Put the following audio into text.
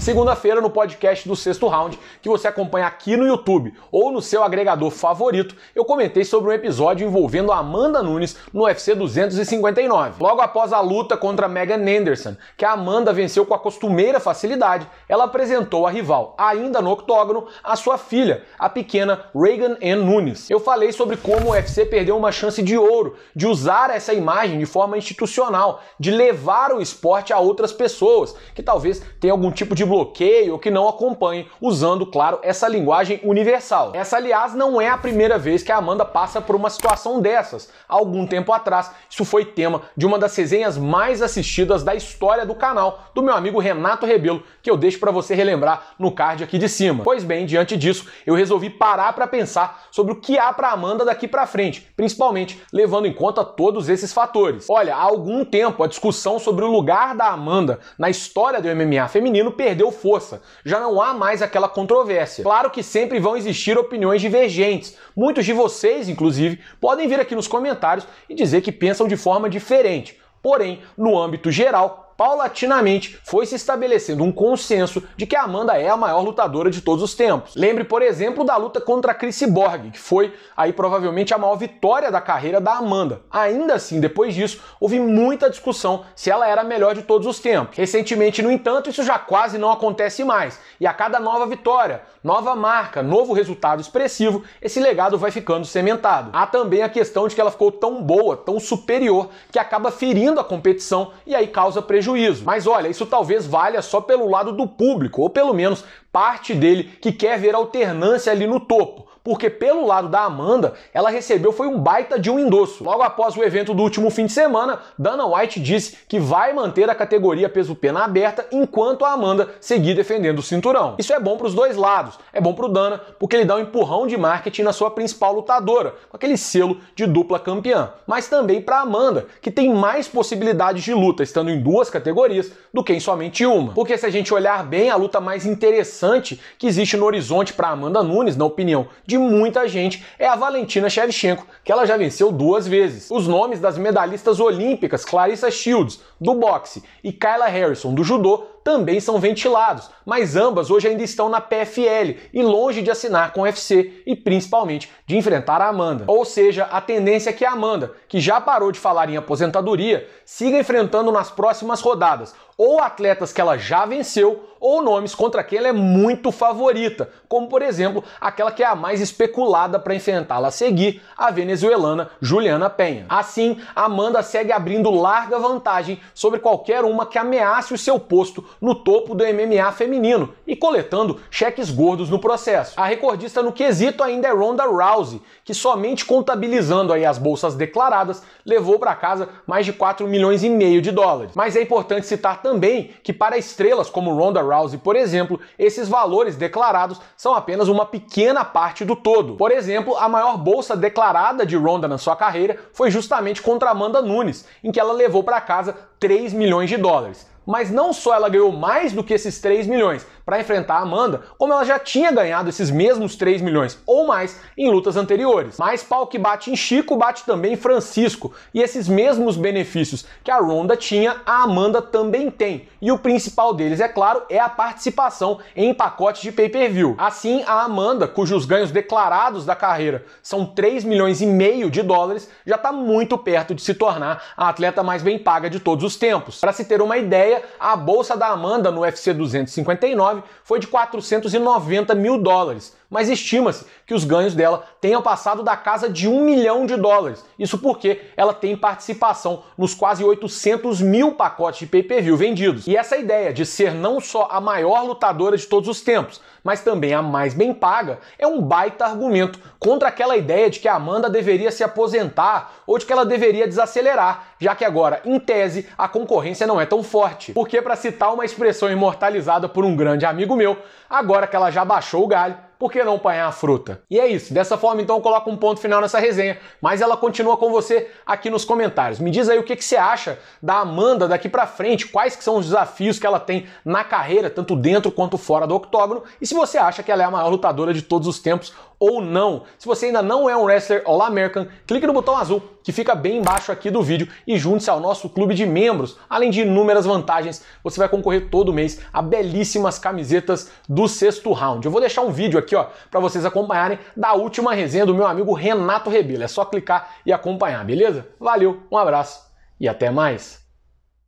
segunda-feira no podcast do sexto round, que você acompanha aqui no YouTube ou no seu agregador favorito, eu comentei sobre um episódio envolvendo a Amanda Nunes no UFC 259. Logo após a luta contra Megan Anderson, que a Amanda venceu com a costumeira facilidade, ela apresentou a rival, ainda no octógono, a sua filha, a pequena Reagan Ann Nunes. Eu falei sobre como o UFC perdeu uma chance de ouro de usar essa imagem de forma institucional, de levar o esporte a outras pessoas que talvez tenham algum tipo de bloqueie ou que não acompanhe, usando, claro, essa linguagem universal. Essa, aliás, não é a primeira vez que a Amanda passa por uma situação dessas. Há algum tempo atrás, isso foi tema de uma das resenhas mais assistidas da história do canal, do meu amigo Renato Rebelo, que eu deixo para você relembrar no card aqui de cima. Pois bem, diante disso, eu resolvi parar para pensar sobre o que há para Amanda daqui para frente, principalmente levando em conta todos esses fatores. Olha, há algum tempo a discussão sobre o lugar da Amanda na história do MMA feminino perdeu perdeu força, já não há mais aquela controvérsia. Claro que sempre vão existir opiniões divergentes. Muitos de vocês, inclusive, podem vir aqui nos comentários e dizer que pensam de forma diferente. Porém, no âmbito geral, paulatinamente foi se estabelecendo um consenso de que a Amanda é a maior lutadora de todos os tempos. Lembre, por exemplo, da luta contra a Chris Borg, que foi aí provavelmente a maior vitória da carreira da Amanda. Ainda assim, depois disso, houve muita discussão se ela era a melhor de todos os tempos. Recentemente, no entanto, isso já quase não acontece mais. E a cada nova vitória, nova marca, novo resultado expressivo, esse legado vai ficando cementado. Há também a questão de que ela ficou tão boa, tão superior, que acaba ferindo a competição e aí causa prejuízo prejuízo. Mas olha, isso talvez valha só pelo lado do público, ou pelo menos parte dele que quer ver alternância ali no topo porque pelo lado da Amanda, ela recebeu foi um baita de um endosso. Logo após o evento do último fim de semana, Dana White disse que vai manter a categoria peso pena aberta enquanto a Amanda seguir defendendo o cinturão. Isso é bom para os dois lados. É bom para o Dana porque ele dá um empurrão de marketing na sua principal lutadora, com aquele selo de dupla campeã. Mas também para Amanda, que tem mais possibilidades de luta estando em duas categorias do que em somente uma. Porque se a gente olhar bem, a luta mais interessante que existe no horizonte para Amanda Nunes, na opinião de muita gente é a Valentina Shevchenko, que ela já venceu duas vezes. Os nomes das medalhistas olímpicas Clarissa Shields, do boxe, e Kyla Harrison, do judô, também são ventilados, mas ambas hoje ainda estão na PFL e longe de assinar com o UFC e principalmente de enfrentar a Amanda. Ou seja, a tendência é que a Amanda, que já parou de falar em aposentadoria, siga enfrentando nas próximas rodadas ou atletas que ela já venceu ou nomes contra quem ela é muito favorita, como por exemplo aquela que é a mais especulada para enfrentá-la a seguir, a venezuelana Juliana Penha. Assim, Amanda segue abrindo larga vantagem sobre qualquer uma que ameace o seu posto no topo do MMA feminino e coletando cheques gordos no processo. A recordista no quesito ainda é Ronda Rousey, que somente contabilizando aí as bolsas declaradas, levou para casa mais de 4 milhões e meio de dólares. Mas é importante citar também que para estrelas como Ronda Rousey, por exemplo, esses valores declarados são apenas uma pequena parte do todo. Por exemplo, a maior bolsa declarada de Ronda na sua carreira foi justamente contra Amanda Nunes, em que ela levou para casa 3 milhões de dólares. Mas não só ela ganhou mais do que esses 3 milhões, para enfrentar a Amanda, como ela já tinha ganhado esses mesmos 3 milhões ou mais em lutas anteriores. Mas pau que bate em Chico bate também em Francisco, e esses mesmos benefícios que a Ronda tinha, a Amanda também tem. E o principal deles, é claro, é a participação em pacotes de pay-per-view. Assim, a Amanda, cujos ganhos declarados da carreira são 3 milhões e meio de dólares, já está muito perto de se tornar a atleta mais bem paga de todos os tempos. Para se ter uma ideia, a bolsa da Amanda no UFC 259 foi de 490 mil dólares mas estima-se que os ganhos dela tenham passado da casa de um milhão de dólares. Isso porque ela tem participação nos quase 800 mil pacotes de pay-per-view vendidos. E essa ideia de ser não só a maior lutadora de todos os tempos, mas também a mais bem paga, é um baita argumento contra aquela ideia de que a Amanda deveria se aposentar ou de que ela deveria desacelerar, já que agora, em tese, a concorrência não é tão forte. Porque, para citar uma expressão imortalizada por um grande amigo meu, agora que ela já baixou o galho, por que não apanhar a fruta? E é isso. Dessa forma, então, eu coloco um ponto final nessa resenha, mas ela continua com você aqui nos comentários. Me diz aí o que, que você acha da Amanda daqui para frente, quais que são os desafios que ela tem na carreira, tanto dentro quanto fora do octógono, e se você acha que ela é a maior lutadora de todos os tempos ou não. Se você ainda não é um wrestler All American, clique no botão azul que fica bem embaixo aqui do vídeo e junte-se ao nosso clube de membros. Além de inúmeras vantagens, você vai concorrer todo mês a belíssimas camisetas do sexto round. Eu vou deixar um vídeo aqui, ó, para vocês acompanharem da última resenha do meu amigo Renato Rebelo. É só clicar e acompanhar, beleza? Valeu, um abraço e até mais.